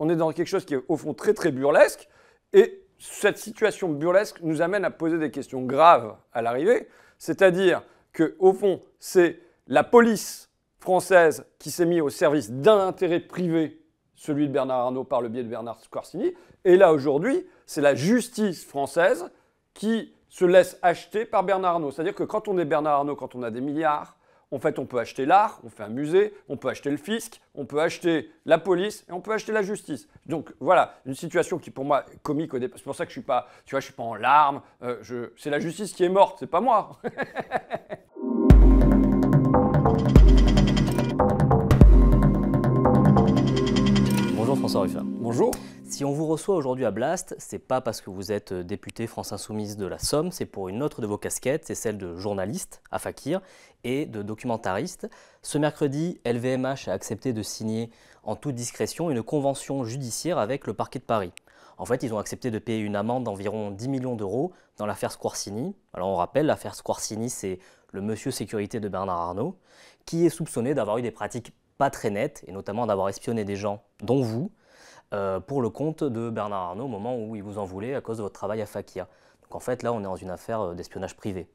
on est dans quelque chose qui est au fond très très burlesque, et cette situation burlesque nous amène à poser des questions graves à l'arrivée, c'est-à-dire que au fond, c'est la police française qui s'est mise au service d'un intérêt privé, celui de Bernard Arnault par le biais de Bernard Scorsini, et là aujourd'hui, c'est la justice française qui se laisse acheter par Bernard Arnault. C'est-à-dire que quand on est Bernard Arnault, quand on a des milliards, en fait, on peut acheter l'art, on fait un musée, on peut acheter le fisc, on peut acheter la police et on peut acheter la justice. Donc voilà, une situation qui pour moi est comique au départ. C'est pour ça que je suis pas, tu vois, je suis pas en larmes. Euh, c'est la justice qui est morte, c'est pas moi. Bonjour François Ruffin. Bonjour. Si on vous reçoit aujourd'hui à Blast, c'est pas parce que vous êtes euh, député France Insoumise de la Somme, c'est pour une autre de vos casquettes, c'est celle de journaliste à Fakir et de documentariste. Ce mercredi, LVMH a accepté de signer en toute discrétion une convention judiciaire avec le parquet de Paris. En fait, ils ont accepté de payer une amende d'environ 10 millions d'euros dans l'affaire Squarcini. Alors on rappelle, l'affaire Squarcini, c'est le monsieur sécurité de Bernard Arnault, qui est soupçonné d'avoir eu des pratiques pas très nettes, et notamment d'avoir espionné des gens, dont vous, euh, pour le compte de Bernard Arnault au moment où il vous en voulait à cause de votre travail à Fakir. Donc en fait, là, on est dans une affaire euh, d'espionnage privé.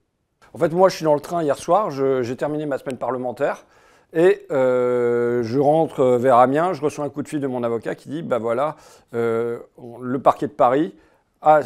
En fait, moi, je suis dans le train hier soir, j'ai terminé ma semaine parlementaire. Et euh, je rentre vers Amiens, je reçois un coup de fil de mon avocat qui dit bah voilà, le parquet de Paris a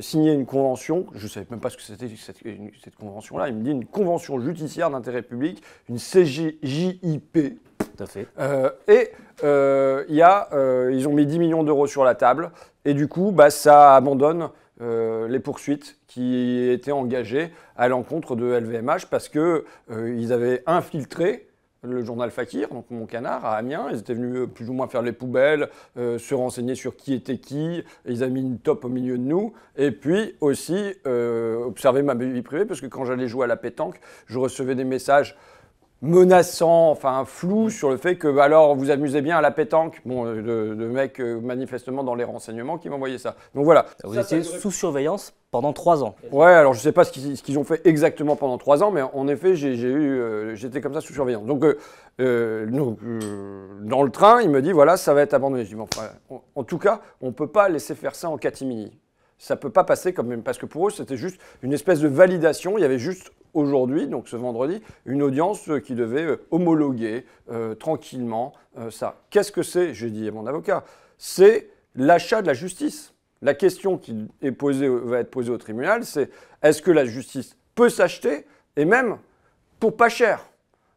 signé une convention, je ne savais même pas ce que c'était cette, cette convention-là, il me dit une convention judiciaire d'intérêt public, une CJIP, tout à fait. Euh, et euh, y a, euh, ils ont mis 10 millions d'euros sur la table. Et du coup, bah, ça abandonne euh, les poursuites qui étaient engagées à l'encontre de LVMH parce qu'ils ils avaient infiltré le journal Fakir, donc mon canard, à Amiens. Ils étaient venus plus ou moins faire les poubelles, se renseigner sur qui était qui. Ils avaient mis une top au milieu de nous. Et puis aussi, observer ma vie privée, parce que quand j'allais jouer à la pétanque, je recevais des messages menaçant, enfin flou mm. sur le fait que bah, alors vous amusez bien à la pétanque. Bon, de, euh, mec euh, manifestement dans les renseignements qui m'envoyaient ça. Donc voilà. Vous étiez sous surveillance pendant trois ans. Ouais, alors je sais pas ce qu'ils ont fait exactement pendant trois ans, mais en effet, j'ai eu, euh, j'étais comme ça sous surveillance. Donc, dans le train, il me dit voilà, ça va être abandonné. Je dis en tout cas, on peut pas laisser faire ça en catimini ça peut pas passer comme même parce que pour eux c'était juste une espèce de validation. Il y avait juste aujourd'hui, donc ce vendredi, une audience euh, qui devait euh, homologuer euh, tranquillement ça. Qu'est-ce que c'est J'ai dit à mon avocat. C'est l'achat de la justice. La question qui est posée, va être posée au tribunal, c'est est-ce que la justice peut s'acheter et même pour pas cher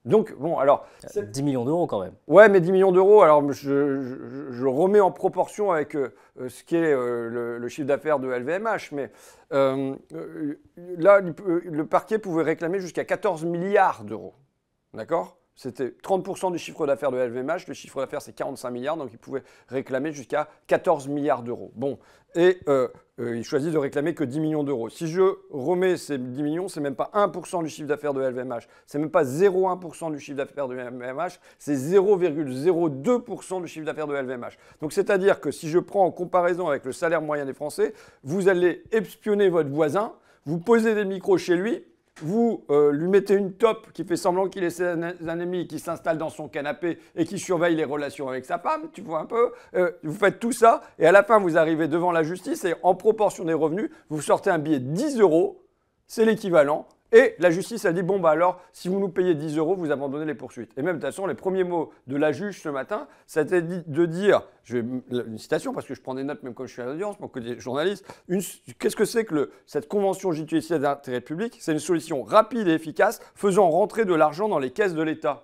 donc, bon, alors. 10 millions d'euros quand même. Ouais, mais 10 millions d'euros, alors je, je, remets en proportion avec euh, euh, ce qu'est euh, le, chiffre d'affaires de LVMH, mais là, le parquet pouvait réclamer jusqu'à 14 milliards d'euros. D'accord c'était 30% du chiffre d'affaires de LVMH. Le chiffre d'affaires, c'est 45 milliards. Donc, il pouvait réclamer jusqu'à 14 milliards d'euros. Bon. Et euh, euh, il choisit de réclamer que 10 millions d'euros. Si je remets ces 10 millions, c'est même pas 1% du chiffre d'affaires de LVMH. C'est même pas 0,1% du chiffre d'affaires de LVMH. C'est 0,02% du chiffre d'affaires de LVMH. Donc, c'est-à-dire que si je prends en comparaison avec le salaire moyen des Français, vous allez espionner votre voisin, vous posez des micros chez lui, vous euh, lui mettez une top qui fait semblant qu'il est un ennemis, qui s'installe dans son canapé et qui surveille les relations avec sa femme, tu vois un peu, euh, vous faites tout ça et à la fin vous arrivez devant la justice et en proportion des revenus, vous sortez un billet de 10 euros, c'est l'équivalent et la justice a dit bon, bah alors, si vous nous payez 10 euros, vous abandonnez les poursuites. Et même, de toute façon, les premiers mots de la juge ce matin, c'était de dire je vais, une citation, parce que je prends des notes même quand je suis à l'audience, mon côté journaliste qu'est-ce que c'est que cette convention judiciaire d'intérêt public C'est une solution rapide et efficace faisant rentrer de l'argent dans les caisses de l'État.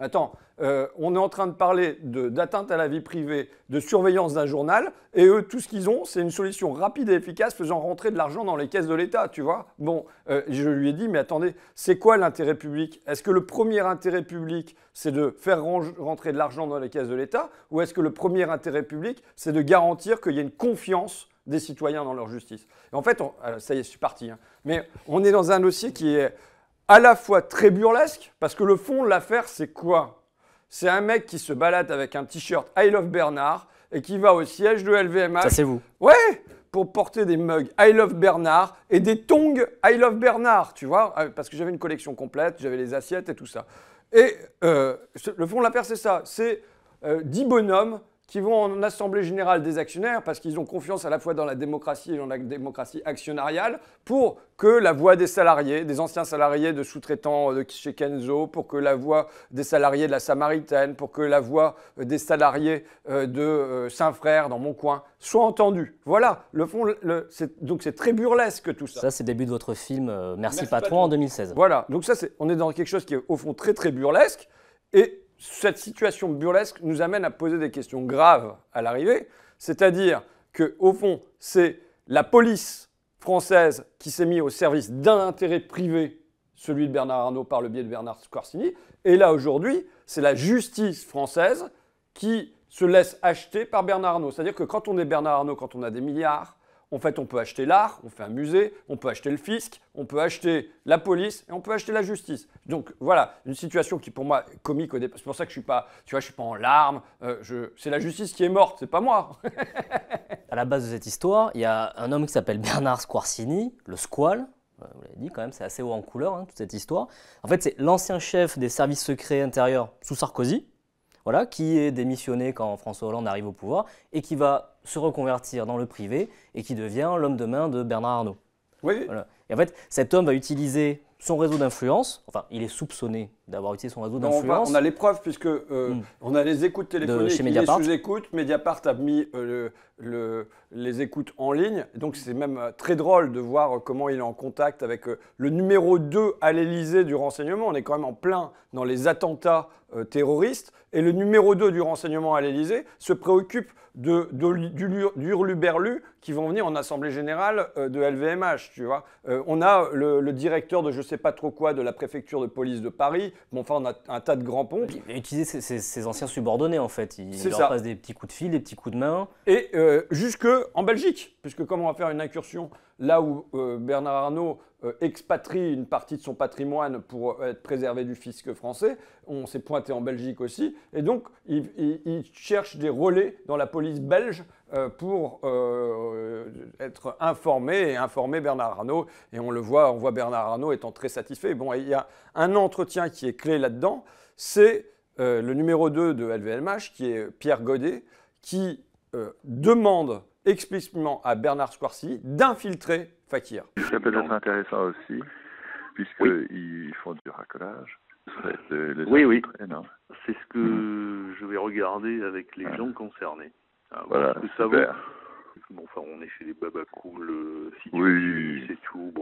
Attends, euh, on est en train de parler d'atteinte à la vie privée, de surveillance d'un journal, et eux, tout ce qu'ils ont, c'est une solution rapide et efficace faisant rentrer de l'argent dans les caisses de l'État, tu vois. Bon, euh, je lui ai dit, mais attendez, c'est quoi l'intérêt public Est-ce que le premier intérêt public, c'est de faire rentrer de l'argent dans les caisses de l'État, ou est-ce que le premier intérêt public, c'est de garantir qu'il y ait une confiance des citoyens dans leur justice. en fait, ça y est, je suis parti. Hein. Mais on est dans un dossier qui est à la fois très burlesque, parce que le fond de l'affaire, c'est quoi C'est un mec qui se balade avec un t-shirt I Love Bernard et qui va au siège de LVMH. Ça, c'est vous. Ouais pour porter des mugs I Love Bernard et des tongs I Love Bernard, tu vois, euh, parce que j'avais une collection complète, j'avais les assiettes et tout ça. Et euh, le fond de l'affaire, c'est ça, c'est 10 euh, bonhommes qui vont en assemblée générale des actionnaires parce qu'ils ont confiance à la fois dans la démocratie et dans la démocratie actionnariale pour que la voix des salariés, des anciens salariés de sous-traitants euh, de chez Kenzo, pour que la voix des salariés de la Samaritaine, pour que la voix euh, des salariés euh, de Saint-Frère dans mon coin soit entendue. Voilà, le fond, le, donc c'est très burlesque tout ça. Ça, c'est début de votre film Merci, patron, en 2016. Voilà, donc ça, c'est, on est dans quelque chose qui est au fond très très burlesque et cette situation burlesque nous amène à poser des questions graves à l'arrivée, c'est-à-dire que au fond, c'est la police française qui s'est mise au service d'un intérêt privé, celui de Bernard Arnault par le biais de Bernard Scorsini, et là aujourd'hui, c'est la justice française qui se laisse acheter par Bernard Arnault. C'est-à-dire que quand on est Bernard Arnault, quand on a des milliards, en fait, on peut acheter l'art, on fait un musée, on peut acheter le fisc, on peut acheter la police et on peut acheter la justice. Donc voilà, une situation qui pour moi est comique au départ. C'est pour ça que je suis pas, tu vois, je suis pas en larmes. Euh, c'est la justice qui est morte, c'est pas moi. à la base de cette histoire, il y a un homme qui s'appelle Bernard Squarcini, le Squall. Euh, vous l'avez dit quand même, c'est assez haut en couleur hein, toute cette histoire. En fait, c'est l'ancien chef des services secrets intérieurs sous Sarkozy, voilà, qui est démissionné quand François Hollande arrive au pouvoir et qui va se reconvertir dans le privé et qui devient l'homme de main de Bernard Arnault. Oui. Et en fait, cet homme va utiliser son réseau d'influence, enfin, il est soupçonné d'avoir utilisé son réseau d'influence. On a, l'épreuve les preuves puisque euh, hmm. on a les écoutes téléphoniques sous écoute. Mediapart a mis euh, les écoutes en ligne. Donc c'est même euh, très drôle de voir comment il est en contact avec le numéro 2 à l'Elysée du renseignement. On est quand même en plein dans les attentats terroristes. Et le numéro 2 du renseignement à l'Elysée se préoccupe de, du, qui vont venir en assemblée générale de LVMH, tu vois. on a le, le directeur de je sais pas trop quoi de la préfecture de police de Paris bon, enfin, on a un tas de grands ponts. Il ses, ses, ses, anciens subordonnés, en fait. Il, il leur passe des petits coups de fil, des petits coups de main. Et euh, jusque en Belgique, puisque comme on va faire une incursion là où euh, Bernard Arnault euh, expatrie une partie de son patrimoine pour être préservé du fisc français, on s'est pointé en Belgique aussi. Et donc, il cherche des relais dans la police belge euh, pour euh, être informé et informer Bernard Arnault. Et on le voit, on voit Bernard Arnault étant très satisfait. Bon, il y a un entretien qui est clé là-dedans, c'est euh, le numéro 2 de LVMH, qui est Pierre Godet, qui demande explicitement à Bernard Squarcy d'infiltrer Fakir. Ça peut être intéressant aussi, puisqu'ils font du racolage. oui, oui. C'est ce que hmm. je vais regarder avec les gens concernés. Ah, voilà, on est chez les Baba euh, oui, c'est tout.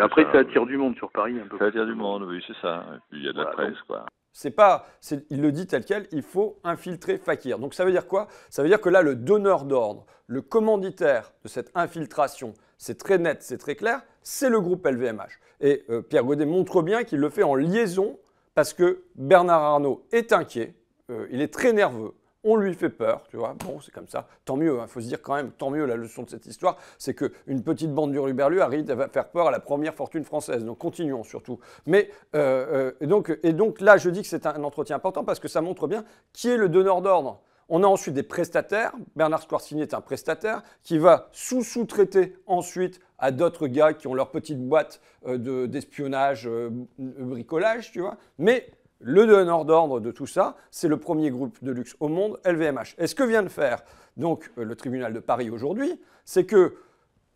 après, ça. attire du monde sur Paris un peu. Ça attire du monde, oui, c'est ça. il y a de la presse, quoi. C'est pas, il le dit tel quel, il faut infiltrer Fakir. Donc ça veut dire quoi Ça veut dire que là, le donneur d'ordre, le commanditaire de cette infiltration, c'est très net, c'est très clair, c'est le groupe LVMH. Et euh, Pierre Godet montre bien qu'il le fait en liaison parce que Bernard Arnault est inquiet, euh, il est très nerveux, on lui fait peur, tu vois. Bon, c'est comme ça. Tant mieux, il hein, faut se dire quand même, tant mieux, la leçon de cette histoire, c'est qu'une petite bande du Ruberlu arrive à faire peur à la première fortune française. Donc continuons surtout. Mais, euh, euh, et, donc, et donc là, je dis que c'est un entretien important parce que ça montre bien qui est le donneur d'ordre. On a ensuite des prestataires. Bernard Squarcini est un prestataire qui va sous-sous-traiter ensuite à d'autres gars qui ont leur petite boîte euh, d'espionnage, bricolage, tu vois. Mais le donneur d'ordre de tout ça, c'est le premier groupe de luxe au monde, LVMH. Et ce que vient de faire donc euh, le tribunal de Paris aujourd'hui, c'est que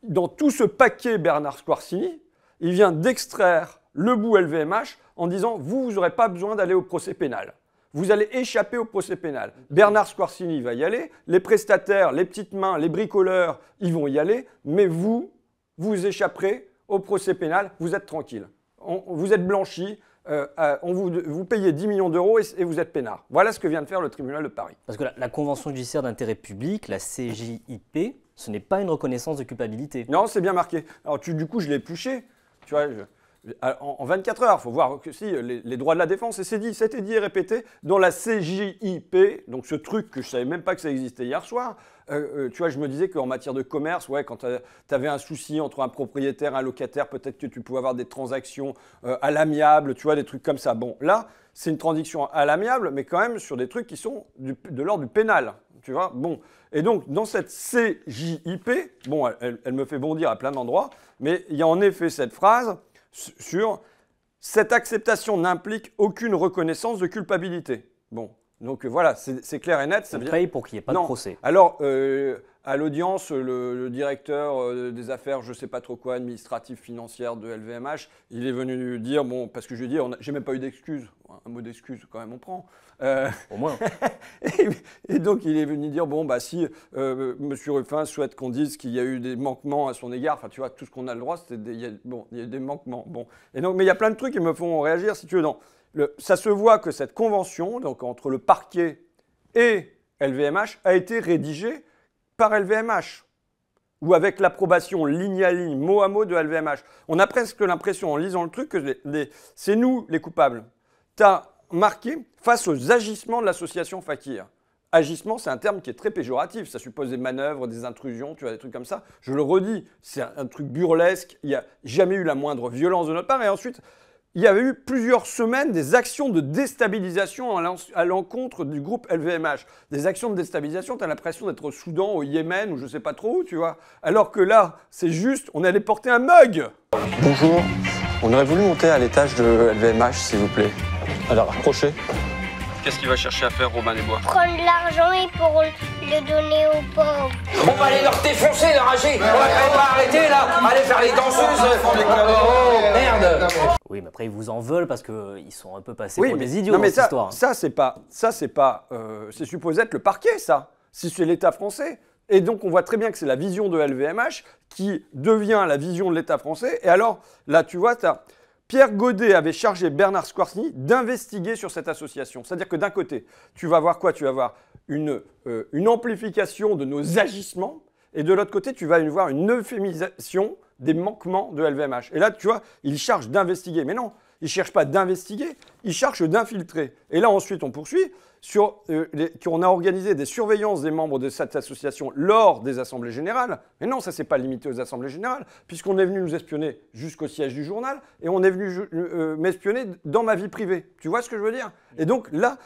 dans tout ce paquet Bernard Squarcini, il vient d'extraire le bout LVMH en disant vous, vous n'aurez pas besoin d'aller au procès pénal. Vous allez échapper au procès pénal. Bernard Squarcini va y aller, les prestataires, les petites mains, les bricoleurs, ils vont y aller, mais vous, vous échapperez au procès pénal, vous êtes tranquille. vous êtes blanchi, euh, euh, on vous, vous, payez 10 millions d'euros et, vous êtes peinard. Voilà ce que vient de faire le tribunal de Paris. Parce que la, Convention judiciaire d'intérêt public, la CJIP, ce n'est pas une reconnaissance de culpabilité. Non, c'est bien marqué. Alors tu, du coup, je l'ai épluché. Tu vois, euh, en, 24 heures, il faut voir que si les, droits de la défense, et c'est dit, c'était dit et répété, dans la CJIP, donc ce truc que je savais même pas que ça existait hier soir, euh, euh, tu vois, je me disais qu'en matière de commerce, ouais, quand tu avais un souci entre un propriétaire et un locataire, peut-être que tu pouvais avoir des transactions euh, à l'amiable, tu vois, des trucs comme ça. Bon, là, c'est une transaction à l'amiable, mais quand même sur des trucs qui sont de l'ordre du pénal, tu vois. Bon, et donc dans cette CJIP, bon, elle, elle me fait bondir à plein d'endroits, mais il y a en effet cette phrase sur cette acceptation n'implique aucune reconnaissance de culpabilité. Bon, donc euh, voilà, c'est clair et net. Ça veut dire... paye pour qu'il n'y ait pas de procès. Alors, euh, à l'audience, le, directeur euh, des affaires, je ne sais pas trop quoi, administratif financière de LVMH, il est venu dire, bon, parce que je lui ai dit, j'ai même pas eu d'excuse. Un mot d'excuse, quand même, on prend. Au moins. et, donc, il est venu dire, bon, bah si M. Ruffin souhaite qu'on dise qu'il y a eu des manquements à son égard, enfin, tu vois, tout ce qu'on a le droit, c'est des, bon, il y a des manquements. Bon. Et mais il y a plein de trucs qui me font réagir, si tu veux, dans ça se voit que cette convention, donc entre le parquet et LVMH, a été rédigée par LVMH ou avec l'approbation ligne à ligne, mot à mot de LVMH. On a presque l'impression, en lisant le truc, que c'est nous les coupables. T'as marqué face aux agissements de l'association Fakir. Agissement, c'est un terme qui est très péjoratif. Ça suppose des manœuvres, des intrusions, tu vois, des trucs comme ça. Je le redis, c'est un, truc burlesque. Il n'y a jamais eu la moindre violence de notre part. Et ensuite, il y avait eu plusieurs semaines des actions de déstabilisation à l'encontre du groupe LVMH. Des actions de déstabilisation, t'as l'impression d'être au Soudan, au Yémen ou je sais pas trop où, tu vois. Alors que là, c'est juste, on allait porter un mug. Bonjour, on aurait voulu monter à l'étage de LVMH, s'il vous plaît. Alors, accrochez. Qu'est-ce qu'il va chercher à faire, Romain moi Prendre l'argent et pour le donner aux pauvres. On va aller leur défoncer, leur agir. On va pas arrêter, là. Allez faire les danseuses. Oh, merde oh, oui, mais après, ils vous en veulent parce qu'ils sont un peu passés pour des idiots mais dans ça, cette histoire. Hein. Ça, c'est pas. Ça, c'est pas. Euh, c'est supposé être le parquet, ça. Si c'est l'État français. Et donc, on voit très bien que c'est la vision de LVMH qui devient la vision de l'État français. Et alors, là, tu vois, as Pierre Godet avait chargé Bernard Squarcini d'investiguer sur cette association. C'est-à-dire que d'un côté, tu vas voir quoi Tu vas voir une, euh, une amplification de nos agissements. Et de l'autre côté, tu vas voir une euphémisation des manquements de LVMH. Et là, tu vois, ils cherchent d'investiguer. Mais non, ils ne pas d'investiguer, ils cherchent d'infiltrer. Et là, ensuite, on poursuit sur euh, qu'on a organisé des surveillances des membres de cette association lors des assemblées générales. Mais non, ça c'est pas limité aux assemblées générales, puisqu'on est venu nous espionner jusqu'au siège du journal et on est venu euh, euh, m'espionner dans ma vie privée. Tu vois ce que je veux dire Et donc là,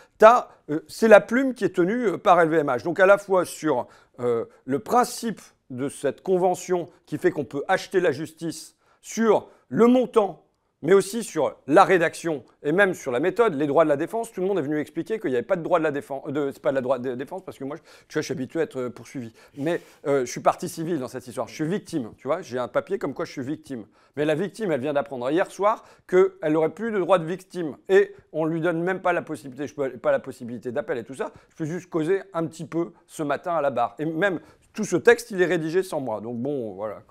c'est la plume qui est tenue par LVMH. Donc à la fois sur le principe de cette convention qui fait qu'on peut acheter la justice sur le montant, mais aussi sur la rédaction et même sur la méthode, les droits de la défense, tout le monde est venu expliquer qu'il n'y avait pas de droit de la défense. Euh, c'est pas de la droit de défense parce que moi, tu vois, je suis habitué à être euh, poursuivi. Mais euh, je suis partie civile dans cette histoire. Je suis victime, tu vois. J'ai un papier comme quoi je suis victime. Mais la victime, elle vient d'apprendre hier soir qu'elle n'aurait plus de droit de victime. Et on ne lui donne même pas la possibilité, pas la possibilité d'appel et tout ça. Je peux juste causer un petit peu ce matin à la barre. Et même tout ce texte, il est rédigé sans moi. Donc bon, voilà.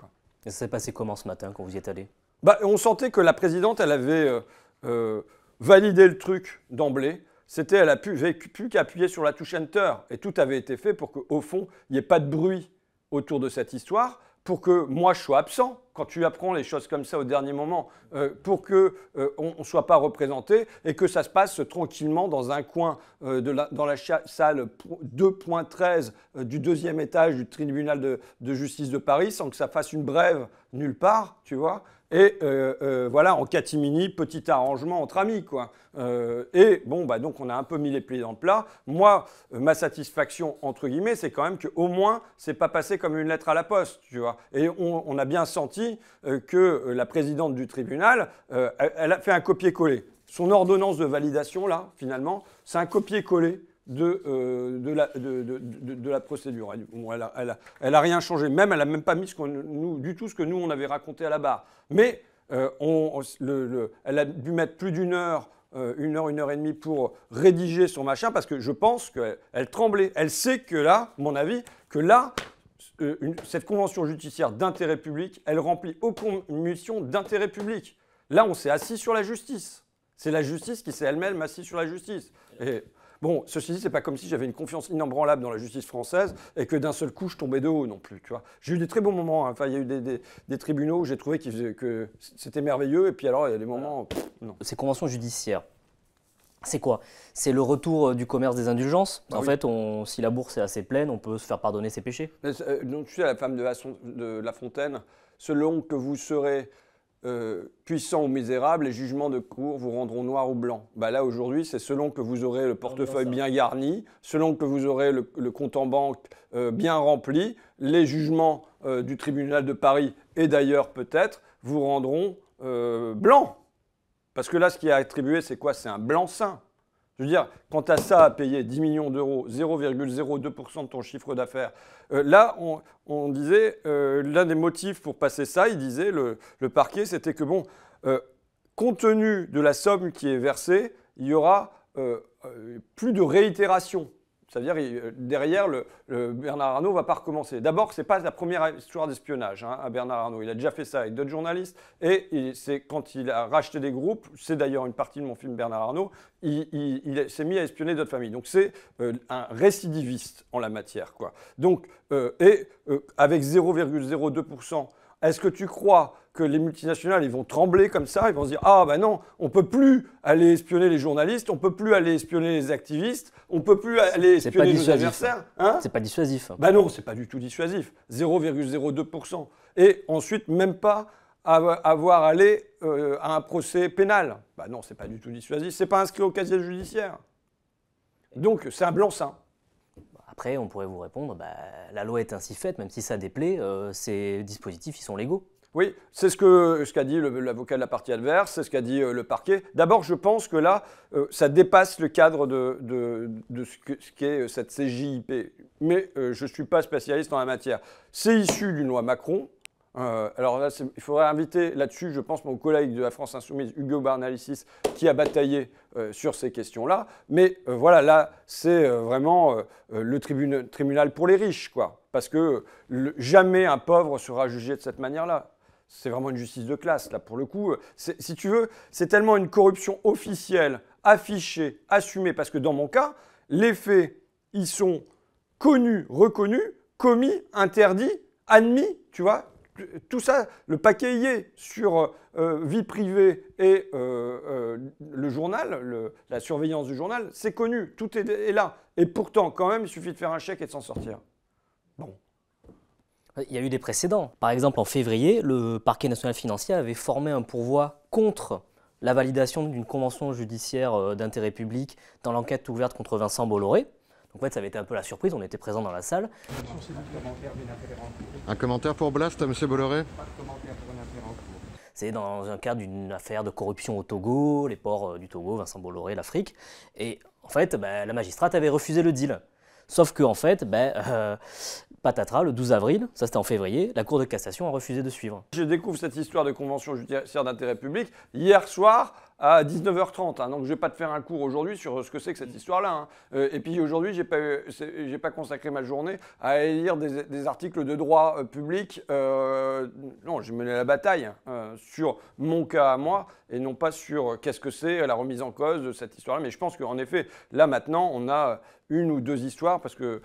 Et ça s'est passé comment ce matin quand vous y êtes allé bah, On sentait que la présidente, elle avait euh, euh, validé le truc d'emblée. C'était, elle a pu, plus qu'à appuyer sur la touche Enter. Et tout avait été fait pour qu'au fond, il n'y ait pas de bruit autour de cette histoire pour que moi je sois absent quand tu apprends les choses comme ça au dernier moment, euh, pour que euh, on ne soit pas représenté et que ça se passe tranquillement dans un coin euh, dans la salle 2.13 du deuxième étage du tribunal de, justice de Paris, sans que ça fasse une brève nulle part, tu vois. Et euh, euh, voilà, en catimini, petit arrangement entre amis, quoi. Euh, et bon, bah donc on a un peu mis les plis dans le plat. Moi, ma satisfaction, entre guillemets, c'est quand même qu'au moins, c'est pas passé comme une lettre à la poste, tu vois. Et on, on, a bien senti que la présidente du tribunal, elle a fait un copier-coller. Son ordonnance de validation, là, finalement, c'est un copier-coller euh, de, la, procédure. Elle, n'a rien changé, même elle n'a même pas mis du tout ce que nous on avait raconté à la barre. Mais euh, elle a dû mettre plus d'une heure, euh, une heure, une heure et demie pour rédiger son machin parce que je pense qu'elle tremblait. Elle sait que là, mon avis, que là, cette convention judiciaire d'intérêt public, elle remplit aucune mission d'intérêt public. Là, on s'est assis sur la justice. C'est la justice qui s'est elle-même assise sur la justice. Et Bon, ceci dit, c'est pas comme si j'avais une confiance inébranlable dans la justice française et que d'un seul coup, je tombais de haut non plus, tu vois. J'ai eu des très bons moments. Hein. Enfin, il y a eu des, tribunaux où j'ai trouvé que c'était merveilleux. Et puis alors, il y a des moments... non. Ces conventions judiciaires, c'est quoi C'est le retour euh, du commerce des indulgences. Bah en fait, si la bourse est assez pleine, on peut se faire pardonner ses péchés. Euh, donc, tu sais, la femme de, de La Fontaine, selon que vous serez euh, puissant ou misérable, les jugements de cour vous rendront noir ou blanc. Bah là, aujourd'hui, c'est selon que vous aurez le portefeuille bien garni, selon que vous aurez le, compte en banque euh, bien rempli, les jugements euh, du tribunal de Paris et d'ailleurs peut-être vous rendront blanc. Parce que là, ce qui est attribué, c'est quoi C'est un blanc-seing. Je veux dire, quand tu as ça à payer 10 millions d'euros, 0,02% de ton chiffre d'affaires, euh, là, on, disait, euh, l'un des motifs pour passer ça, il disait, le, parquet, c'était que, bon, euh, compte tenu de la somme qui est versée, il y aura plus de réitération. C'est-à-dire, euh, derrière, le, Bernard Arnault ne va pas recommencer. D'abord, ce n'est pas la première histoire d'espionnage hein, à Bernard Arnault. Il a déjà fait ça avec d'autres journalistes. Et c'est quand il a racheté des groupes, c'est d'ailleurs une partie de mon film Bernard Arnault, il, s'est mis à espionner d'autres familles. Donc c'est euh, un récidiviste en la matière. Quoi. Donc, euh, et avec 0,02% est-ce que tu crois que les multinationales, ils vont trembler comme ça, ils vont se dire ah ben non, on ne peut plus aller espionner les journalistes, on ne peut plus aller espionner les activistes, on ne peut plus aller espionner nos adversaires. Hein c'est pas dissuasif. Ben non, c'est pas du tout dissuasif. 0,02%. Et ensuite, même pas avoir allé aller euh, à un procès pénal. Ben non, c'est pas du tout dissuasif. C'est pas inscrit au casier judiciaire. Donc c'est un blanc-seing. Après, on pourrait vous répondre, bah, la loi est ainsi faite, même si ça déplaît, euh, ces dispositifs, ils sont légaux. Oui, c'est ce qu'a ce dit l'avocat de la partie adverse, c'est ce qu'a dit euh, le parquet. D'abord, je pense que là, euh, ça dépasse le cadre de, ce qu'est cette CJIP. Mais je ne suis pas spécialiste en la matière. C'est issu d'une loi Macron, euh, alors là, il faudrait inviter là-dessus, je pense, mon collègue de la France Insoumise, Hugo Barnalicis, qui a bataillé euh, sur ces questions-là. Mais euh, voilà, là, c'est vraiment le tribunal pour les riches, quoi. Parce que jamais un pauvre sera jugé de cette manière-là. C'est vraiment une justice de classe, là, pour le coup. Si tu veux, c'est tellement une corruption officielle, affichée, assumée, parce que dans mon cas, les faits, ils sont connus, reconnus, commis, interdits, admis, tu vois, tout ça, le paquet y est sur euh, euh, vie privée et euh, le journal, la surveillance du journal, c'est connu, tout est, est, là. Et pourtant, quand même, il suffit de faire un chèque et de s'en sortir. Bon. Il y a eu des précédents. Par exemple, en février, le parquet national financier avait formé un pourvoi contre la validation d'une convention judiciaire d'intérêt public dans l'enquête ouverte contre Vincent Bolloré. Donc en fait, ça avait été un peu la surprise, on était présents dans la salle. Un commentaire pour Blast, M. Bolloré Pas de commentaire pour affaire en cours. C'est dans un cadre d'une affaire de corruption au Togo, les ports euh, du Togo, Vincent Bolloré, l'Afrique. Et en fait, bah, la magistrate avait refusé le deal. Sauf qu'en en fait, bah, euh, patatras, le 12 avril, ça c'était en février, la Cour de cassation a refusé de suivre. Je découvre cette histoire de convention judiciaire d'intérêt public hier soir à 19h30. Hein. donc je ne vais pas te faire un cours aujourd'hui sur euh, ce que c'est que cette histoire-là. Hein. Euh, et puis aujourd'hui, je n'ai pas, pas consacré ma journée à lire des, articles de droit euh, public. non, j'ai mené la bataille hein, sur mon cas à moi et non pas sur qu'est-ce que c'est la remise en cause de cette histoire-là. Mais je pense qu'en effet, là maintenant, on a une ou deux histoires, parce que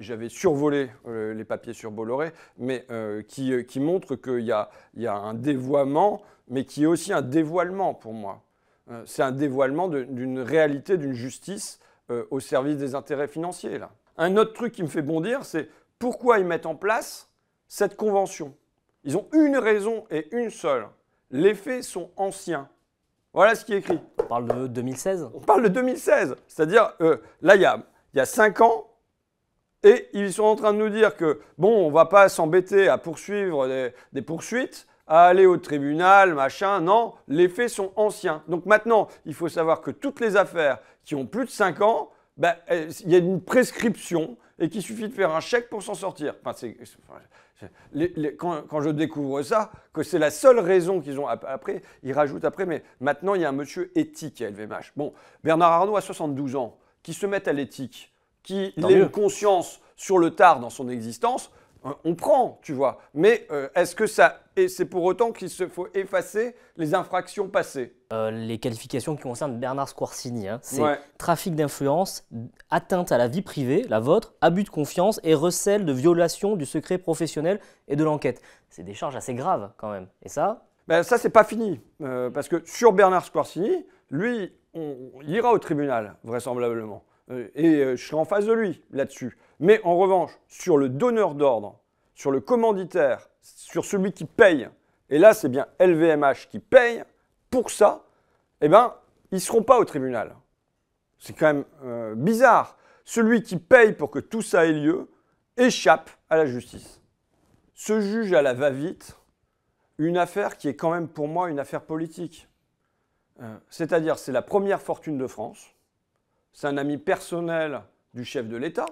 j'avais survolé les papiers sur Bolloré, mais qui, montrent qu'il y a, y a, un dévoiement mais qui est aussi un dévoilement pour moi. Euh, c'est un dévoilement d'une réalité, d'une justice euh, au service des intérêts financiers. Là. Un autre truc qui me fait bondir, c'est pourquoi ils mettent en place cette convention. Ils ont une raison et une seule. Les faits sont anciens. Voilà ce qui est écrit. On parle de 2016 On parle de 2016. C'est-à-dire, euh, là, il y a, y a 5 ans, et ils sont en train de nous dire que, bon, on ne va pas s'embêter à poursuivre des poursuites à aller au tribunal, machin. Non, les faits sont anciens. Donc maintenant, il faut savoir que toutes les affaires qui ont plus de 5 ans, ben, eh, il y a une prescription et qu'il suffit de faire un chèque pour s'en sortir. quand, je découvre ça, que c'est la seule raison qu'ils ont après, ils rajoutent après, mais maintenant il y a un monsieur éthique à LVMH. Bon, Bernard Arnault a 72 ans, qui se met à l'éthique, qui a une conscience sur le tard dans son existence, euh, on prend, tu vois. Mais euh, est-ce que ça et c'est pour autant qu'il se faut effacer les infractions passées. Euh, les qualifications qui concernent Bernard Squarcini, hein. c'est trafic d'influence, atteinte à la vie privée, la vôtre, abus de confiance et recel de violation du secret professionnel et de l'enquête. C'est des charges assez graves quand même. Et ça ben, Ça, c'est pas fini. Euh, parce que sur Bernard Squarcini, lui, on, ira au tribunal, vraisemblablement. Euh, et je serai en face de lui là-dessus. Mais en revanche, sur le donneur d'ordre, sur le commanditaire, sur celui qui paye, et là c'est bien LVMH qui paye pour ça, eh bien, ils ne seront pas au tribunal. C'est quand même euh, bizarre. Celui qui paye pour que tout ça ait lieu échappe à la justice. Ce juge à la va-vite une affaire qui est quand même pour moi une affaire politique. Euh, c'est-à-dire, c'est la première fortune de France, c'est un ami personnel du chef de l'État,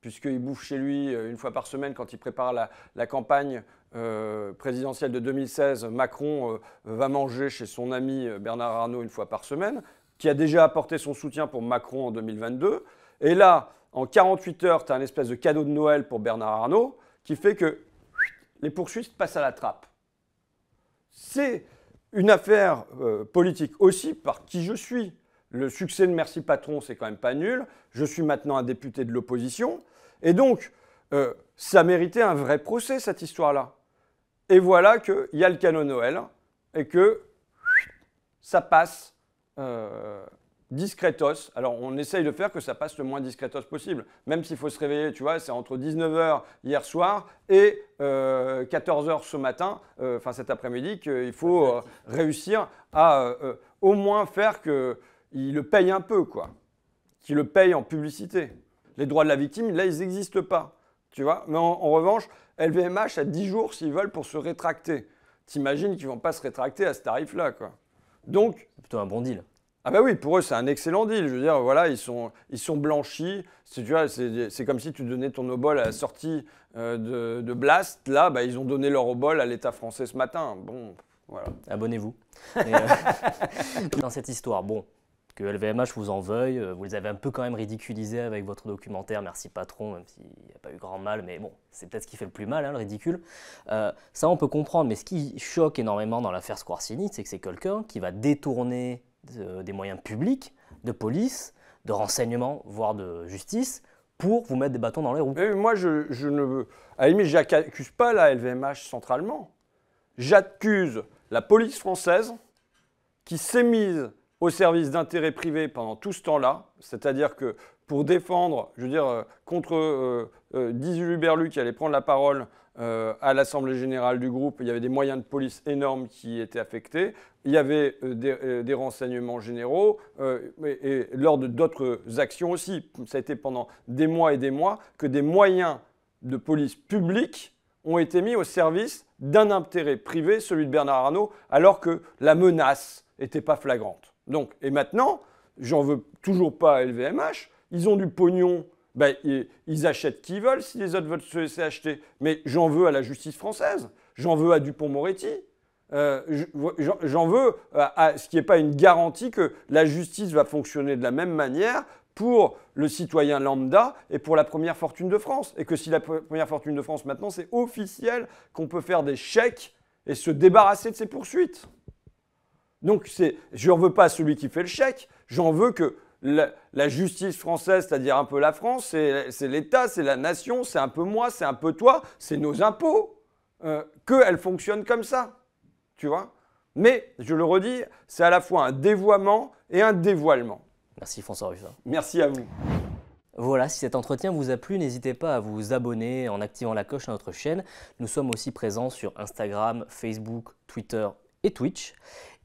puisqu'il bouffe chez lui euh, une fois par semaine quand il prépare la, campagne euh, présidentielle de 2016. Macron euh, va manger chez son ami Bernard Arnault une fois par semaine, qui a déjà apporté son soutien pour Macron en 2022. Et là, en 48 heures, tu as un espèce de cadeau de Noël pour Bernard Arnault qui fait que les poursuites passent à la trappe. C'est une affaire politique aussi par qui je suis le succès de Merci Patron, c'est quand même pas nul. Je suis maintenant un député de l'opposition. Et donc, euh, ça méritait un vrai procès, cette histoire-là. Et voilà qu'il y a le canon Noël et que ça passe euh, discretos. Alors, on essaye de faire que ça passe le moins discretos possible, même s'il faut se réveiller, tu vois, c'est entre 19h hier soir et 14h euh, ce matin, euh, enfin cet après-midi, qu'il faut réussir à au moins faire que il le paye un peu, quoi. Qui le paye en publicité. Les droits de la victime, là, ils n'existent pas. Tu vois Mais en, revanche, LVMH a 10 jours s'ils veulent pour se rétracter. T'imagines qu'ils vont pas se rétracter à ce tarif-là, quoi. Donc. C'est plutôt un bon deal. Ah bah oui, pour eux, c'est un excellent deal. Je veux dire, voilà, ils sont, ils sont blanchis. C'est, tu vois, c'est, c'est comme si tu donnais ton obol à la sortie euh, de, Blast. Là, bah, ils ont donné leur obol à l'État français ce matin. Bon, voilà. Abonnez-vous. Euh, dans cette histoire, bon, que LVMH vous en veuille. Euh, vous les avez un peu quand même ridiculisés avec votre documentaire Merci Patron, même s'il n'y a pas eu grand mal, mais bon, c'est peut-être ce qui fait le plus mal, hein, le ridicule. Euh, ça, on peut comprendre, mais ce qui choque énormément dans l'affaire Squarcini, c'est que c'est quelqu'un qui va détourner euh, des moyens publics, de police, de renseignement, voire de justice, pour vous mettre des bâtons dans les roues. moi, je, je ne. À la limite, j'accuse pas la LVMH centralement. J'accuse la police française qui s'est mise au service d'intérêts privés pendant tout ce temps-là, c'est-à-dire que pour défendre, je veux dire, euh, contre euh, euh, Berlu 18 qui allait prendre la parole à l'Assemblée générale du groupe, il y avait des moyens de police énormes qui étaient affectés, il y avait des, renseignements généraux, et, et lors de d'autres actions aussi, ça a été pendant des mois et des mois, que des moyens de police publics ont été mis au service d'un intérêt privé, celui de Bernard Arnault, alors que la menace n'était pas flagrante. Donc, et maintenant, j'en veux toujours pas à LVMH, ils ont du pognon, ben, ils achètent qui veulent si les autres veulent se laisser acheter. Mais j'en veux à la justice française, j'en veux à Dupont-Moretti, euh, j'en veux à, ce qui n'est pas une garantie que la justice va fonctionner de la même manière pour le citoyen lambda et pour la première fortune de France. Et que si la première fortune de France maintenant, c'est officiel qu'on peut faire des chèques et se débarrasser de ses poursuites. Donc je ne veux pas celui qui fait le chèque, j'en veux que la, justice française, c'est-à-dire un peu la France, c'est l'État, c'est la nation, c'est un peu moi, c'est un peu toi, c'est nos impôts, euh, qu'elle fonctionne comme ça. Tu vois Mais, je le redis, c'est à la fois un dévoiement et un dévoilement. Merci François Ruffin. Merci à vous. Voilà, si cet entretien vous a plu, n'hésitez pas à vous abonner en activant la cloche à notre chaîne. Nous sommes aussi présents sur Instagram, Facebook, Twitter Twitch.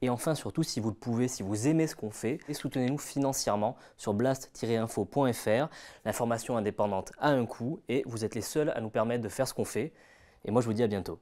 Et enfin, surtout, si vous le pouvez, si vous aimez ce qu'on fait, soutenez-nous financièrement sur blast-info.fr. L'information indépendante a un coût et vous êtes les seuls à nous permettre de faire ce qu'on fait. Et moi, je vous dis à bientôt.